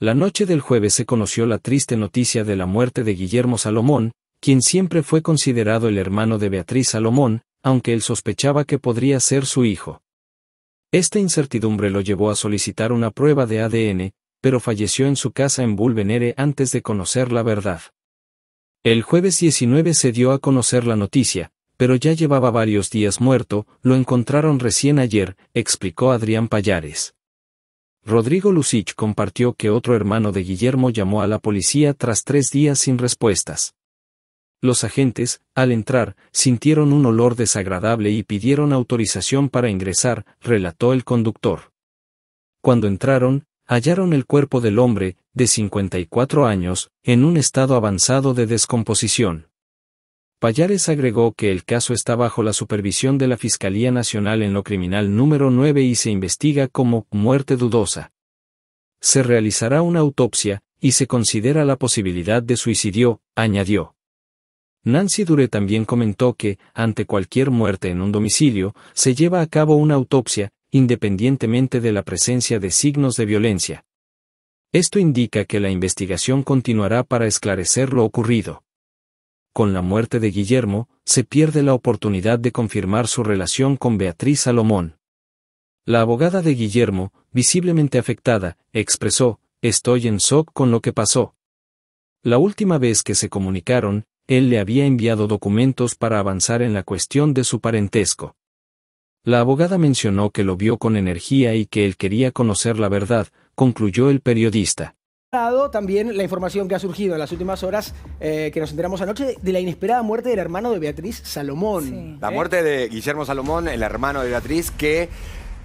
La noche del jueves se conoció la triste noticia de la muerte de Guillermo Salomón, quien siempre fue considerado el hermano de Beatriz Salomón, aunque él sospechaba que podría ser su hijo. Esta incertidumbre lo llevó a solicitar una prueba de ADN, pero falleció en su casa en Bulvenere antes de conocer la verdad. El jueves 19 se dio a conocer la noticia, pero ya llevaba varios días muerto, lo encontraron recién ayer, explicó Adrián Payares. Rodrigo Lucich compartió que otro hermano de Guillermo llamó a la policía tras tres días sin respuestas. Los agentes, al entrar, sintieron un olor desagradable y pidieron autorización para ingresar, relató el conductor. Cuando entraron, hallaron el cuerpo del hombre, de 54 años, en un estado avanzado de descomposición. Payares agregó que el caso está bajo la supervisión de la Fiscalía Nacional en lo criminal número 9 y se investiga como muerte dudosa. Se realizará una autopsia, y se considera la posibilidad de suicidio, añadió. Nancy Dure también comentó que, ante cualquier muerte en un domicilio, se lleva a cabo una autopsia, independientemente de la presencia de signos de violencia. Esto indica que la investigación continuará para esclarecer lo ocurrido. Con la muerte de Guillermo, se pierde la oportunidad de confirmar su relación con Beatriz Salomón. La abogada de Guillermo, visiblemente afectada, expresó, Estoy en shock con lo que pasó. La última vez que se comunicaron, él le había enviado documentos para avanzar en la cuestión de su parentesco. La abogada mencionó que lo vio con energía y que él quería conocer la verdad, concluyó el periodista también la información que ha surgido en las últimas horas, eh, que nos enteramos anoche, de la inesperada muerte del hermano de Beatriz Salomón. La muerte de Guillermo Salomón, el hermano de Beatriz, que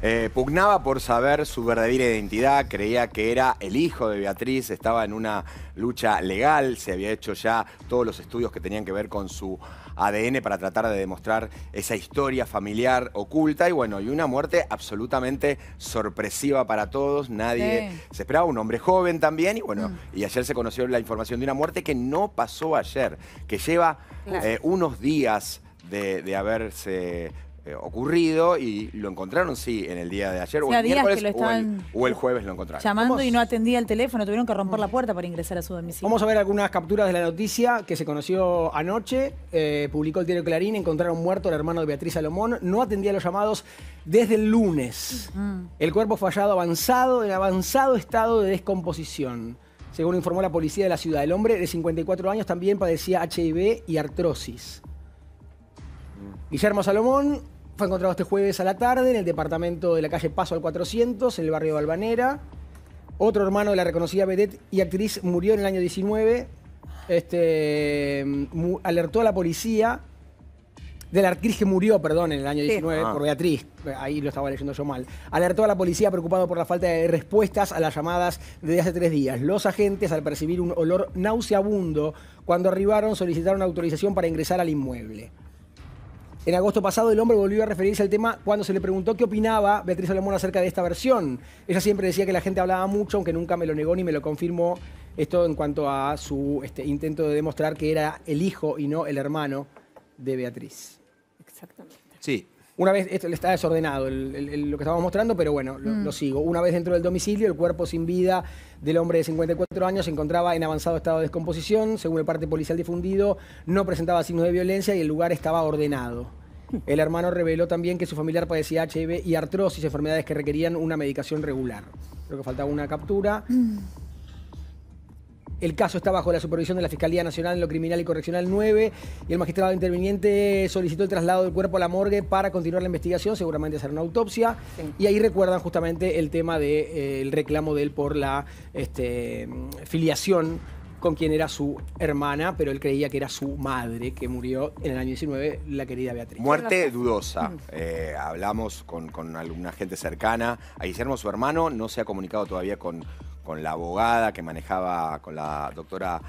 eh, pugnaba por saber su verdadera identidad, creía que era el hijo de Beatriz, estaba en una lucha legal, se había hecho ya todos los estudios que tenían que ver con su ADN para tratar de demostrar esa historia familiar oculta. Y bueno, y una muerte absolutamente sorpresiva para todos. Nadie se esperaba. Un hombre joven también. Y bueno, mm. y ayer se conoció la información de una muerte que no pasó ayer, que lleva eh, unos días de haberse eh, ocurrido y lo encontraron, sí, en el día de ayer, o, el o, el, jueves lo encontraron. Llamando y no atendía el teléfono, tuvieron que romper la puerta para ingresar a su domicilio. Vamos a ver algunas capturas de la noticia que se conoció anoche, eh, publicó el diario Clarín, encontraron muerto el hermano de Beatriz Salomón, no atendía los llamados desde el lunes. Mm. El cuerpo fue hallado avanzado, en avanzado estado de descomposición. Según informó la policía de la ciudad, el hombre de 54 años también padecía HIV y artrosis. Mm. Guillermo Salomón fue encontrado este jueves a la tarde en el departamento de la calle Paso al 400, en el barrio de Albanera. Otro hermano de la reconocida vedette y actriz murió en el año 19. Este, alertó a la policía de la actriz que murió, perdón, en el año 19, ah. por Beatriz, ahí lo estaba leyendo yo mal, alertó a la policía preocupado por la falta de respuestas a las llamadas desde hace tres días. Los agentes, al percibir un olor nauseabundo, cuando arribaron solicitaron autorización para ingresar al inmueble. En agosto pasado, el hombre volvió a referirse al tema cuando se le preguntó qué opinaba Beatriz Alemón acerca de esta versión. Ella siempre decía que la gente hablaba mucho, aunque nunca me lo negó ni me lo confirmó. Esto en cuanto a su este, intento de demostrar que era el hijo y no el hermano de Beatriz. Exactamente. Sí. Una vez, esto le está desordenado lo que estábamos mostrando, pero bueno, mm. lo sigo. Una vez dentro del domicilio, el cuerpo sin vida del hombre de 54 años se encontraba en avanzado estado de descomposición, según el parte policial difundido, no presentaba signos de violencia y el lugar estaba ordenado. El hermano reveló también que su familiar padecía HIV y artrosis, enfermedades que requerían una medicación regular. Creo que faltaba una captura. Mm. El caso está bajo la supervisión de la Fiscalía Nacional en lo Criminal y Correccional 9 y el magistrado interviniente solicitó el traslado del cuerpo a la morgue para continuar la investigación, seguramente hacer una autopsia. Y ahí recuerdan justamente el tema del eh, reclamo de él por la este, filiación con quien era su hermana, pero él creía que era su madre, que murió en el año 19, la querida Beatriz. Muerte dudosa. Mm. Eh, hablamos con, con alguna gente cercana. A Guillermo, su hermano, no se ha comunicado todavía con, con la abogada que manejaba, con la doctora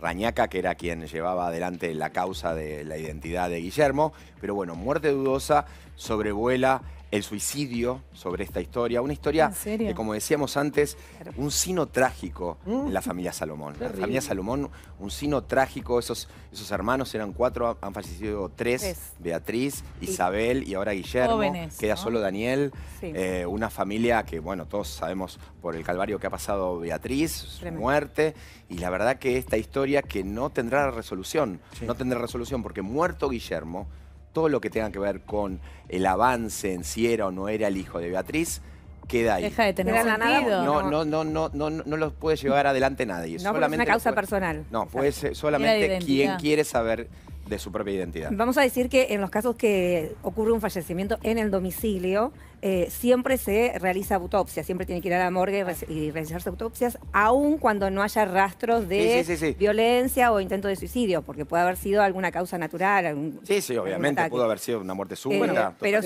Rañaca, que era quien llevaba adelante la causa de la identidad de Guillermo. Pero bueno, muerte dudosa sobrevuela el suicidio sobre esta historia. Una historia, que como decíamos antes, un sino trágico en la mm. familia Salomón. La familia Salomón, un sino trágico. Esos, esos hermanos eran cuatro, han fallecido tres. Beatriz, Isabel y ahora Guillermo. Queda solo Daniel. Eh, una familia que, bueno, todos sabemos por el calvario que ha pasado Beatriz, su muerte. Y la verdad que esta historia que no tendrá resolución. No tendrá resolución porque muerto Guillermo, todo lo que tenga que ver con el avance en si era o no era el hijo de Beatriz, queda ahí. Deja de tener no, sentido. No, no, no, no, no, no lo puede llevar adelante nadie. No, solamente es una causa personal. No, puede solamente quien quiere saber de su propia identidad. Vamos a decir que en los casos que ocurre un fallecimiento en el domicilio, eh, siempre se realiza autopsia, siempre tiene que ir a la morgue y realizarse autopsias, aun cuando no haya rastros de violencia o intento de suicidio, porque puede haber sido alguna causa natural. Algún, sí, sí, obviamente, pudo haber sido una muerte súbita. Eh, pero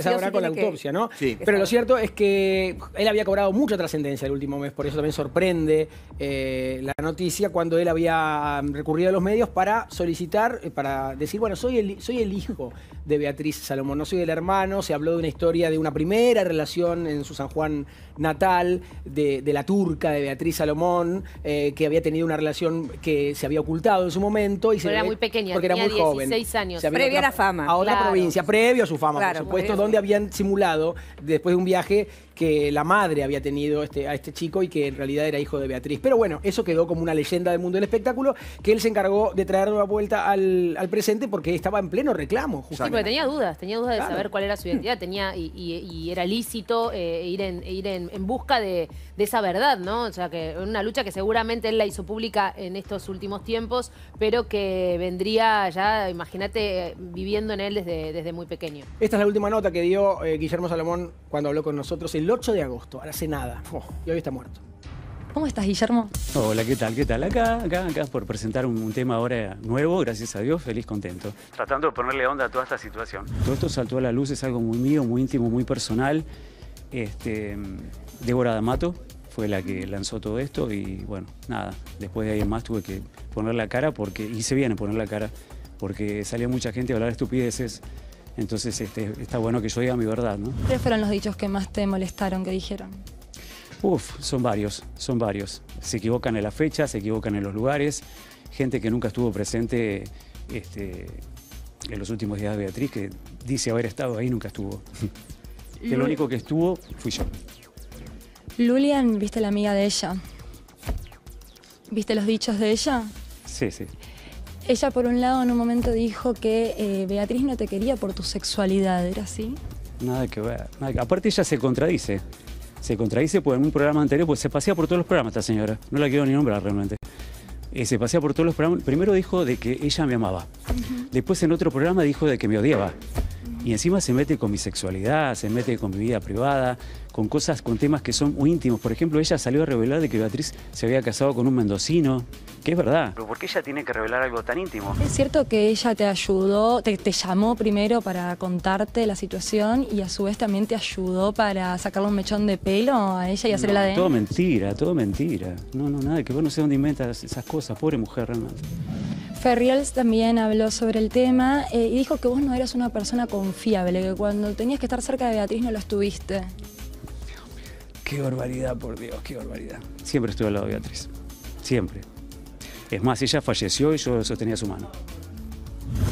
autopsia, Pero lo cierto es que él había cobrado mucha trascendencia el último mes, por eso también sorprende eh, la noticia cuando él había mm, recurrido a los medios para solicitar, para decir, bueno, soy el, soy el hijo de Beatriz Salomón, no soy el hermano, se habló de una historia de una primera relación en su San Juan natal de, la turca, de Beatriz Salomón, eh, que había tenido una relación que se había ocultado en su momento. Y se era muy pequeña, porque 16 años. Previa a la fama. A otra provincia, previo a su fama, por supuesto, donde habían simulado, después de un viaje, que la madre había tenido este, a este chico y que en realidad era hijo de Beatriz. Pero bueno, eso quedó como una leyenda del mundo del espectáculo que él se encargó de traer una vuelta al, presente porque estaba en pleno reclamo. Sí, porque tenía dudas, tenía dudas de saber cuál era su identidad, tenía y, era lícito eh, ir, en, ir en, busca de, esa verdad, ¿no? O sea, que una lucha que seguramente él la hizo pública en estos últimos tiempos, pero que vendría ya, imagínate, viviendo en él desde, desde muy pequeño. Esta es la última nota que dio eh, Guillermo Salomón cuando habló con nosotros el 8 de agosto, hace nada. Oh. y hoy está muerto. ¿Cómo estás, Guillermo? Hola, ¿qué tal? ¿Qué tal? Acá, acá, acá por presentar un, tema ahora nuevo, gracias a Dios, feliz, contento. Tratando de ponerle onda a toda esta situación. Todo esto saltó a la luz, es algo muy mío, muy íntimo, muy personal. Este, Débora D'Amato fue la que lanzó todo esto y bueno, nada, después de ahí en más tuve que poner la cara porque, y se viene poner la cara, porque salía mucha gente a hablar de estupideces entonces este, está bueno que yo diga mi verdad, ¿no? ¿Cuáles fueron los dichos que más te molestaron, que dijeron? Uf, son varios, son varios. Se equivocan en la fecha, se equivocan en los lugares. Gente que nunca estuvo presente este, en los últimos días de Beatriz, que dice haber estado ahí, nunca estuvo. que lo único que estuvo fui yo. Lulian, ¿viste la amiga de ella? ¿Viste los dichos de ella? Sí, sí. Ella por un lado en un momento dijo que eh, Beatriz no te quería por tu sexualidad, ¿era así? Nada que ver. Aparte ella se contradice. Se contradice porque en un programa anterior, pues se pasea por todos los programas esta señora. No la quiero ni nombrar realmente. Eh, se pasea por todos los programas. Primero dijo de que ella me amaba. Después en otro programa dijo de que me odiaba y encima se mete con mi sexualidad, se mete con mi vida privada, con cosas, con temas que son muy íntimos. Por ejemplo, ella salió a revelar de que Beatriz se había casado con un mendocino, que es verdad. Pero ¿por qué ella tiene que revelar algo tan íntimo? Es cierto que ella te ayudó, te, llamó primero para contarte la situación y a su vez también te ayudó para sacarle un mechón de pelo a ella y hacerle la de... Todo mentira, todo mentira. No, no, nada, que vos no sé dónde inventas esas cosas, pobre mujer realmente. Ferriels también habló sobre el tema eh, y dijo que vos no eras una persona confiable, que cuando tenías que estar cerca de Beatriz no lo estuviste. Qué barbaridad, por Dios, qué barbaridad. Siempre estuve al lado de Beatriz, siempre. Es más, ella falleció y yo sostenía su mano.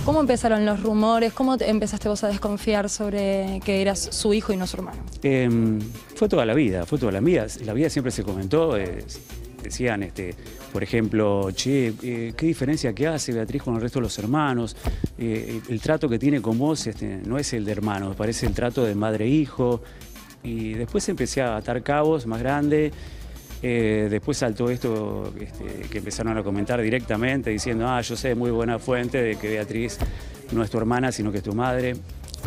¿Cómo empezaron los rumores? ¿Cómo empezaste vos a desconfiar sobre que eras su hijo y no su hermano? Em, fue toda la vida, fue toda la vida. La vida siempre se comentó. Eh, decían, este, por ejemplo, che, eh, qué diferencia que hace Beatriz con el resto de los hermanos, eh, eh, el trato que tiene con vos este, no es el de hermano, parece el trato de madre-hijo. Y después empecé a atar cabos más grande. después saltó esto este, que empezaron a comentar directamente diciendo, ah, yo sé muy buena fuente de que Beatriz no es tu hermana, sino que es tu madre.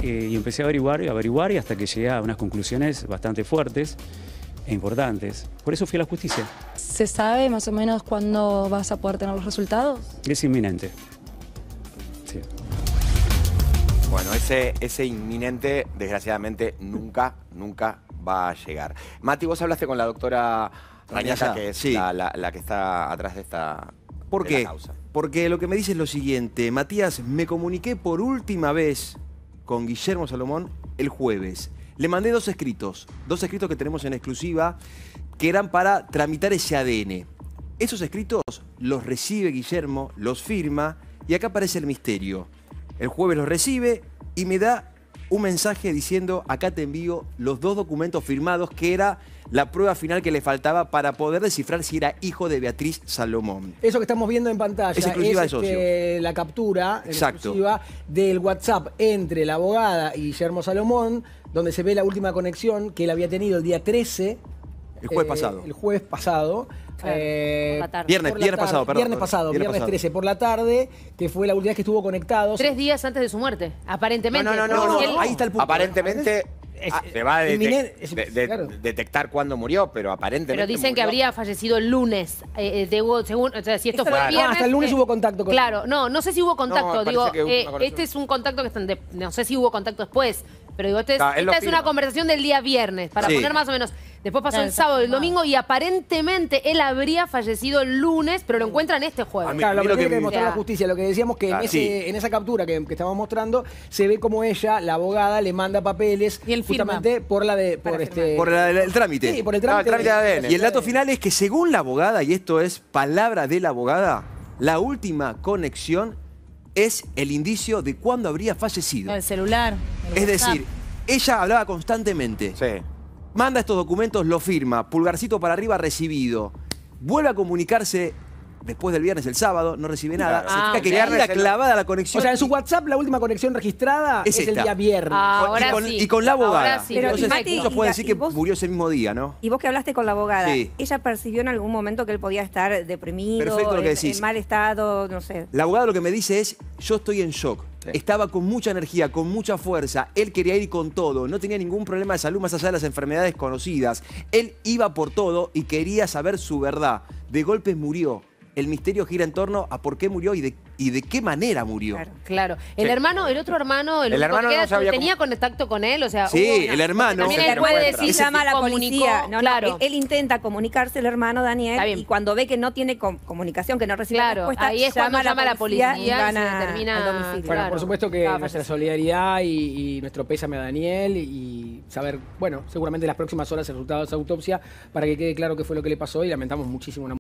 y empecé a averiguar y averiguar y hasta que llegué a unas conclusiones bastante fuertes importantes. Por eso fui a la justicia. ¿Se sabe más o menos cuándo vas a poder tener los resultados? Es inminente. Bueno, ese, ese inminente, desgraciadamente, nunca, nunca va a llegar. Mati, vos hablaste con la doctora Rañaza, que es la, que está atrás de esta ¿Por qué? causa. Porque lo que me dice es lo siguiente. Matías, me comuniqué por última vez con Guillermo Salomón el jueves. Le mandé dos escritos, dos escritos que tenemos en exclusiva, que eran para tramitar ese ADN. Esos escritos los recibe Guillermo, los firma, y acá aparece el misterio. El jueves los recibe y me da un mensaje diciendo, acá te envío los dos documentos firmados, que era la prueba final que le faltaba para poder descifrar si era hijo de Beatriz Salomón. Eso que estamos viendo en pantalla es, exclusiva este, la captura exclusiva del WhatsApp entre la abogada y Guillermo Salomón, donde se ve la última conexión que él había tenido el día 13. El jueves eh, pasado. El jueves pasado eh, viernes, viernes pasado, perdón. Viernes pasado, viernes, 13, por la tarde, que fue la última vez que estuvo conectado. Tres días antes de su muerte, aparentemente. No, no, no, ahí está el punto. Aparentemente... Ah, se va a detectar cuándo murió, pero aparentemente. Pero dicen que habría fallecido el lunes. Eh, eh, de, según, o sea, si esto fue viernes. hasta el lunes eh, hubo contacto con Claro, no, no sé si hubo contacto. digo, este es un contacto que están. no sé si hubo contacto después, pero digo, esta es una conversación del día viernes, para poner más o menos. Después pasó el sábado, el domingo y aparentemente él habría fallecido el lunes, pero lo encuentran este jueves. Claro, lo que tiene que demostrar la justicia, lo que decíamos que en, ah, esa captura que, estamos mostrando, se ve como ella, la abogada, le manda papeles Y por la de por este el, trámite. Sí, por el trámite. Ah, de ADN. Y el dato final es que según la abogada, y esto es palabra de la abogada, la última conexión es el indicio de cuándo habría fallecido. El celular. Es decir, ella hablaba constantemente. Sí. Manda estos documentos, lo firma, pulgarcito para arriba recibido. Vuelve a comunicarse después del viernes, el sábado, no recibe nada. Se Ah, que la clavada la conexión. O sea, en su WhatsApp la última conexión registrada es, el día viernes. Ah, y, con, la abogada. Entonces, decir que murió ese mismo día, ¿no? Y vos que hablaste con la abogada, ¿ella percibió en algún momento que él podía estar deprimido, en mal estado, no sé? La abogada lo que me dice es, yo estoy en shock. Estaba con mucha energía, con mucha fuerza. Él quería ir con todo. No tenía ningún problema de salud más allá de las enfermedades conocidas. Él iba por todo y quería saber su verdad. De golpes murió el misterio gira en torno a por qué murió y de, y de qué manera murió. Claro, El hermano, el otro hermano, el, hermano tenía contacto con él, o sea, Sí, el hermano. También él puede decir llama a la policía. claro. él, intenta comunicarse el hermano Daniel y cuando ve que no tiene comunicación, que no recibe claro, respuesta, ahí es llama, a la policía, y, termina Bueno, por supuesto que nuestra solidaridad y, nuestro pésame a Daniel y saber, bueno, seguramente en las próximas horas el resultado de esa autopsia para que quede claro qué fue lo que le pasó y lamentamos muchísimo